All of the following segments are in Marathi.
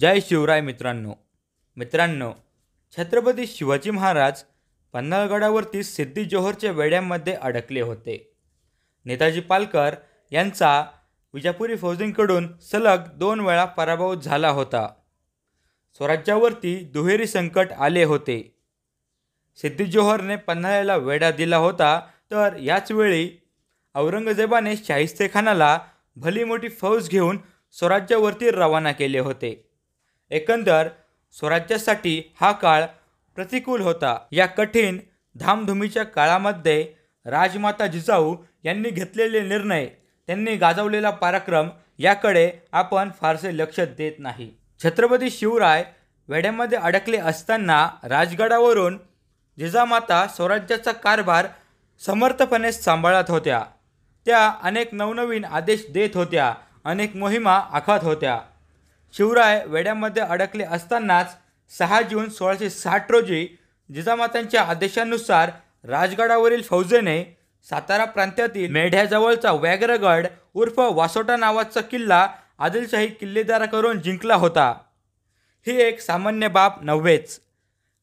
जय शिवराय मित्रांनो मित्रांनो छत्रपती शिवाजी महाराज पन्हाळगडावरती सिद्धी जोहरच्या वेड्यांमध्ये अडकले होते नेताजी पालकर यांचा विजापुरी फौजींकडून सलग दोन वेळा पराभव झाला होता स्वराज्यावरती दुहेरी संकट आले होते सिद्धी जोहरने पन्हाळ्याला वेढा दिला होता तर याचवेळी औरंगजेबाने शाहिस्तेखानाला भली मोठी फौज घेऊन स्वराज्यावरती रवाना केले होते एकंदर स्वराज्यासाठी हा काळ प्रतिकूल होता या कठीण धामधुमीच्या काळामध्ये राजमाता जिजाऊ यांनी घेतलेले निर्णय त्यांनी गाजवलेला पराक्रम याकडे आपण फारसे लक्ष देत नाही छत्रपती शिवराय वेड्यामध्ये अडकले असताना राजगडावरून जिजामाता स्वराज्याचा कारभार समर्थपणे सांभाळत होत्या त्या अनेक नवनवीन आदेश देत होत्या अनेक मोहिमा आखत होत्या शिवराय वेड्यामध्ये अडकले असतानाच सहा जून सोळाशे साठ रोजी जिजामातांच्या आदेशानुसार राजगडावरील फौजेने सातारा प्रांतातील मेढ्याजवळचा व्याघ्रगड उर्फ वासोटा नावाचा किल्ला आदिलशाही किल्लेदाराकडून जिंकला होता ही एक सामान्य बाब नव्हेच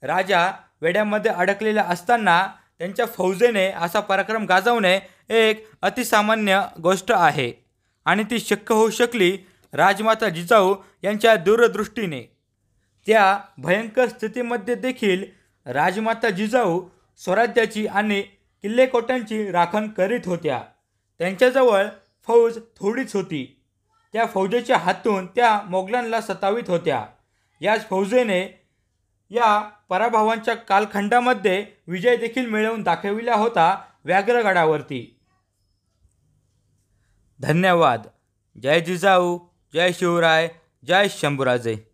राजा वेड्यामध्ये अडकलेला असताना त्यांच्या फौजेने असा पराक्रम गाजवणे एक अतिसामान्य गोष्ट आहे आणि ती शक्य होऊ शकली राजमाता जिजाऊ यांच्या दूरदृष्टीने त्या भयंकर स्थितीमध्ये देखील राजमाता जिजाऊ स्वराज्याची आणि किल्लेकोट्यांची राखण करीत होत्या त्यांच्याजवळ फौज थोडीच होती त्या फौजेच्या हातून त्या मोगलांना सतावित होत्या याच फौजेने या पराभवांच्या कालखंडामध्ये विजय देखील मिळवून दाखविला होता व्याघ्रगडावरती धन्यवाद जय जिजाऊ जय शिवराय जय शंभुराजे